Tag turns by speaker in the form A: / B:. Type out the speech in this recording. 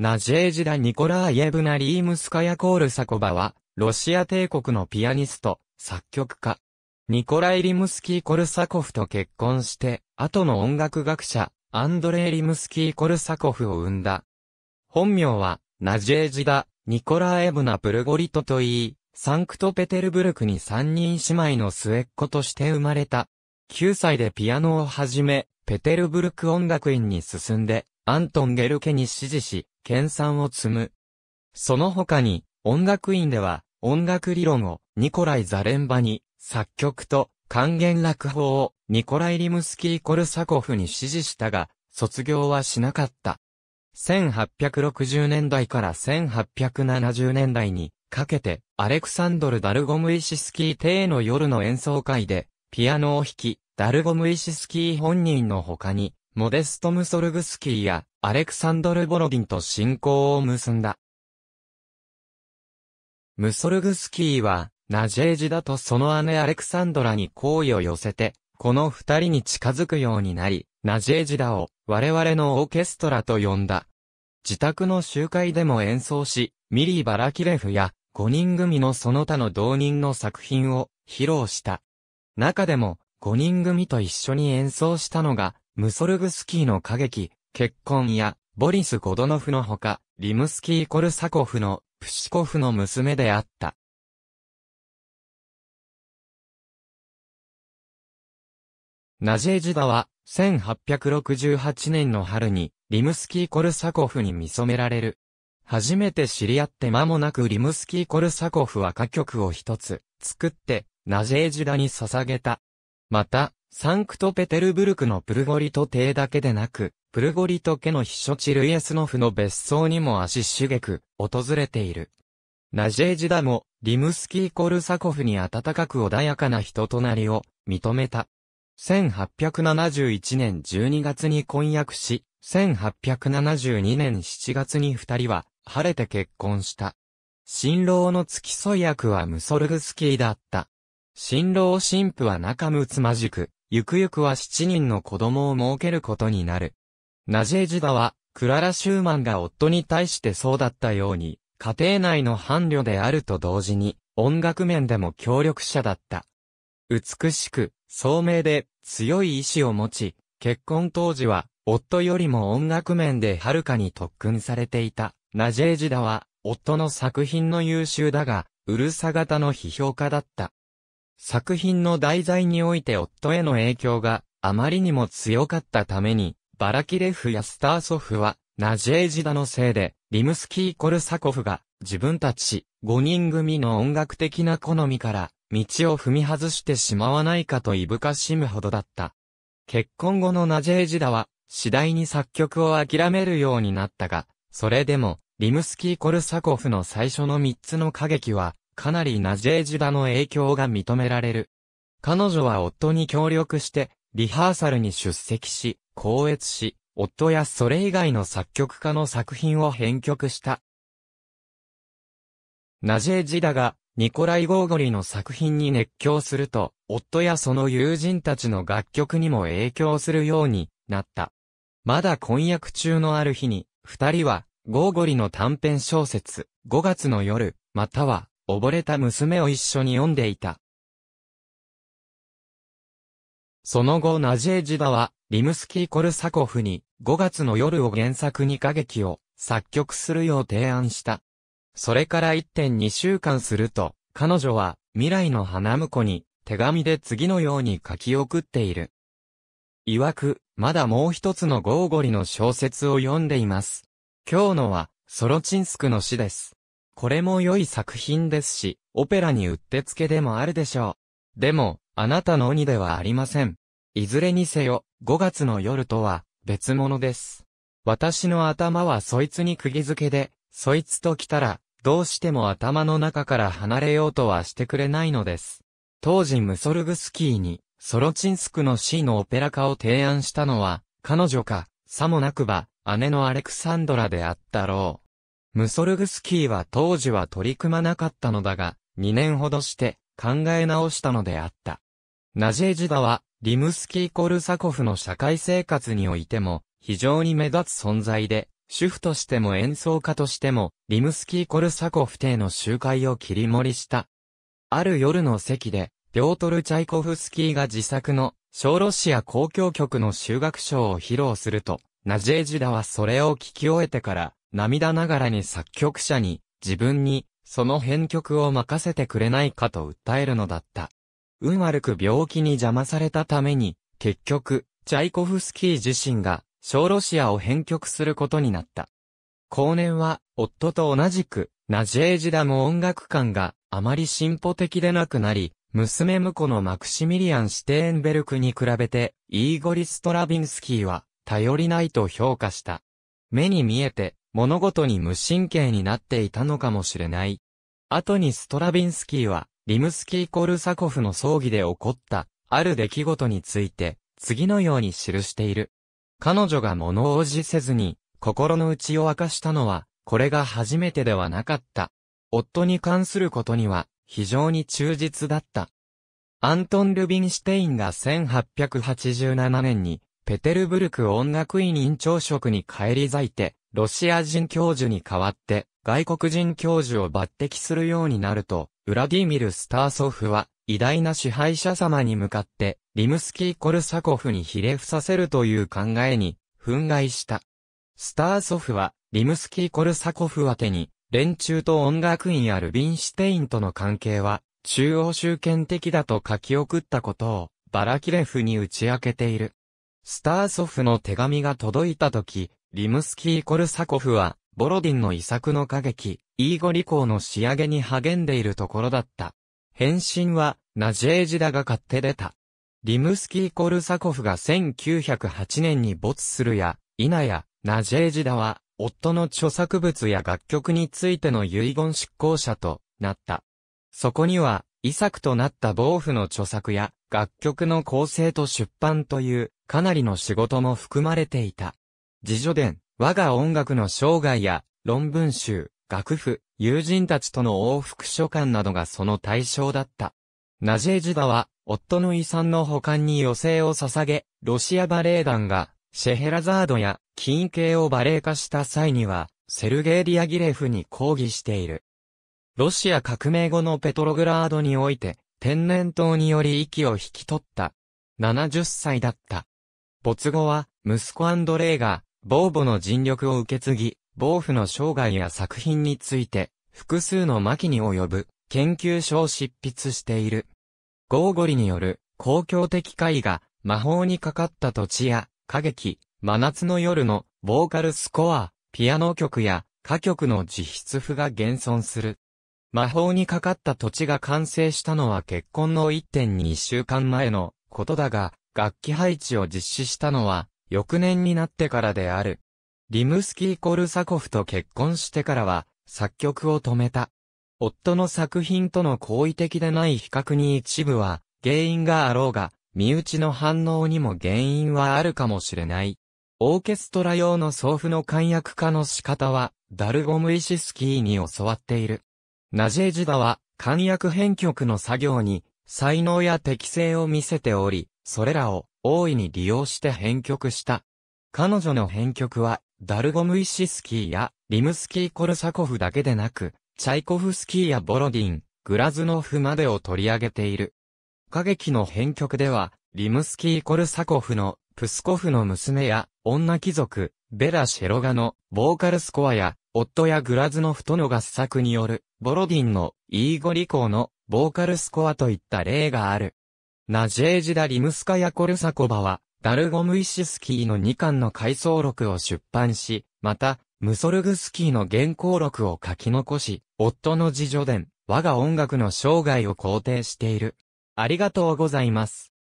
A: ナジェージダ・ニコラーエブナ・リームスカヤ・コール・サコバは、ロシア帝国のピアニスト、作曲家、ニコライ・リムスキー・コルサコフと結婚して、後の音楽学者、アンドレイ・リムスキー・コルサコフを生んだ。本名は、ナジェージダ、ニコラーエブナ・プルゴリトといい、サンクトペテルブルクに三人姉妹の末っ子として生まれた。9歳でピアノを始め、ペテルブルク音楽院に進んで、アントン・ゲルケに指示し、研鑽を積む。その他に、音楽院では、音楽理論をニコライ・ザレンバに、作曲と還元落法をニコライ・リムスキー・コルサコフに指示したが、卒業はしなかった。1860年代から1870年代にかけて、アレクサンドル・ダルゴムイシスキーイの夜の演奏会で、ピアノを弾き、ダルゴムイシスキー本人の他に、モデスト・ムソルグスキーやアレクサンドル・ボロディンと親交を結んだ。ムソルグスキーは、ナジェージだとその姉アレクサンドラに好意を寄せて、この二人に近づくようになり、ナジェージだを我々のオーケストラと呼んだ。自宅の集会でも演奏し、ミリー・バラキレフや5人組のその他の同人の作品を披露した。中でも5人組と一緒に演奏したのがムソルグスキーの歌劇、結婚や、ボリス・ゴドノフのほか、リムスキー・コルサコフの、プシコフの娘であった。ナジェージダは、1868年の春に、リムスキー・コルサコフに見染められる。初めて知り合って間もなくリムスキー・コルサコフは歌曲を一つ、作って、ナジェージダに捧げた。また、サンクトペテルブルクのプルゴリト邸だけでなく、プルゴリト家の秘書地ルイエスノフの別荘にも足しげく訪れている。ナジェージダも、リムスキー・コルサコフに温かく穏やかな人となりを認めた。1871年12月に婚約し、1872年7月に二人は、晴れて結婚した。新郎の付き添い役はムソルグスキーだった。新郎新婦は仲睦まじく、ゆくゆくは7人の子供を設けることになる。ナジェージダは、クララ・シューマンが夫に対してそうだったように、家庭内の伴侶であると同時に、音楽面でも協力者だった。美しく、聡明で、強い意志を持ち、結婚当時は、夫よりも音楽面ではるかに特訓されていた。ナジェージダは、夫の作品の優秀だが、うるさ型の批評家だった。作品の題材において夫への影響があまりにも強かったために、バラキレフやスターソフは、ナジェージダのせいで、リムスキー・コルサコフが、自分たち、5人組の音楽的な好みから、道を踏み外してしまわないかといぶかしむほどだった。結婚後のナジェージダは、次第に作曲を諦めるようになったが、それでも、リムスキー・コルサコフの最初の3つの歌劇は、かなりナジェージダの影響が認められる。彼女は夫に協力して、リハーサルに出席し、校閲し、夫やそれ以外の作曲家の作品を編曲した。ナジェージダが、ニコライ・ゴーゴリの作品に熱狂すると、夫やその友人たちの楽曲にも影響するようになった。まだ婚約中のある日に、二人は、ゴーゴリの短編小説、5月の夜、または、溺れた娘を一緒に読んでいた。その後ナジェージダは、リムスキー・コルサコフに、5月の夜を原作に歌劇を作曲するよう提案した。それから1.2週間すると、彼女は、未来の花婿に、手紙で次のように書き送っている。曰く、まだもう一つのゴーゴリの小説を読んでいます。今日のは、ソロチンスクの詩です。これも良い作品ですし、オペラにうってつけでもあるでしょう。でも、あなたの鬼ではありません。いずれにせよ、5月の夜とは、別物です。私の頭はそいつに釘付けで、そいつと来たら、どうしても頭の中から離れようとはしてくれないのです。当時ムソルグスキーに、ソロチンスクの C のオペラ化を提案したのは、彼女か、さもなくば、姉のアレクサンドラであったろう。ムソルグスキーは当時は取り組まなかったのだが、2年ほどして考え直したのであった。ナジェジダは、リムスキー・コルサコフの社会生活においても、非常に目立つ存在で、主婦としても演奏家としても、リムスキー・コルサコフ邸の集会を切り盛りした。ある夜の席で、ピョートル・チャイコフスキーが自作の、小ロシア交響曲の修学賞を披露すると、ナジェージダはそれを聞き終えてから、涙ながらに作曲者に、自分に、その編曲を任せてくれないかと訴えるのだった。運悪く病気に邪魔されたために、結局、チャイコフスキー自身が、小ロシアを編曲することになった。後年は、夫と同じく、ナジェージダム音楽館があまり進歩的でなくなり、娘婿のマクシミリアン・シテーンベルクに比べて、イーゴリ・ストラビンスキーは、頼りないと評価した。目に見えて、物事に無神経になっていたのかもしれない。後にストラビンスキーは、リムスキー・コルサコフの葬儀で起こった、ある出来事について、次のように記している。彼女が物応じせずに、心の内を明かしたのは、これが初めてではなかった。夫に関することには、非常に忠実だった。アントン・ルビンシュテインが1887年に、ペテルブルク音楽院院長職に返り咲いて、ロシア人教授に代わって、外国人教授を抜擢するようになると、ウラディミル・スターソフは、偉大な支配者様に向かって、リムスキー・コルサコフにひれ伏させるという考えに、憤慨した。スターソフは、リムスキー・コルサコフ宛てに、連中と音楽院やルビンシュテインとの関係は、中央集権的だと書き送ったことを、バラキレフに打ち明けている。スターソフの手紙が届いた時、リムスキー・コルサコフは、ボロディンの遺作の歌劇、イーゴリコーの仕上げに励んでいるところだった。変身は、ナジェージダが買って出た。リムスキー・コルサコフが1908年に没するや、否や、ナジェージダは、夫の著作物や楽曲についての遺言執行者となった。そこには、遺作となった暴風の著作や、楽曲の構成と出版という、かなりの仕事も含まれていた。自助伝、我が音楽の生涯や、論文集、楽譜、友人たちとの往復書簡などがその対象だった。ナジェージダは、夫の遺産の保管に余生を捧げ、ロシアバレエ団が、シェヘラザードや、金系をバレエ化した際には、セルゲイ・ディアギレフに抗議している。ロシア革命後のペトログラードにおいて、天然痘により息を引き取った。70歳だった。没後は、息子アンドレイが、ボーボの尽力を受け継ぎ、ボーフの生涯や作品について、複数の巻に及ぶ研究書を執筆している。ゴーゴリによる公共的絵画、魔法にかかった土地や、歌劇、真夏の夜のボーカルスコア、ピアノ曲や歌曲の自筆譜が現存する。魔法にかかった土地が完成したのは結婚の1.2週間前のことだが、楽器配置を実施したのは翌年になってからである。リムスキー・コルサコフと結婚してからは、作曲を止めた。夫の作品との好意的でない比較に一部は、原因があろうが、身内の反応にも原因はあるかもしれない。オーケストラ用の送付の簡約化の仕方は、ダルゴムイシスキーに教わっている。ナジェジダは、簡約編曲の作業に、才能や適性を見せており、それらを、大いに利用して編曲した。彼女の編曲は、ダルゴムイシスキーやリムスキー・コルサコフだけでなく、チャイコフスキーやボロディン、グラズノフまでを取り上げている。歌劇の編曲では、リムスキー・コルサコフのプスコフの娘や女貴族、ベラ・シェロガのボーカルスコアや、夫やグラズノフとの合作による、ボロディンのイーゴリコーのボーカルスコアといった例がある。ナジェージダ・リムスカヤ・コルサコバは、ダルゴムイシスキーの2巻の回想録を出版し、また、ムソルグスキーの原稿録を書き残し、夫の自助伝、我が音楽の生涯を肯定している。ありがとうございます。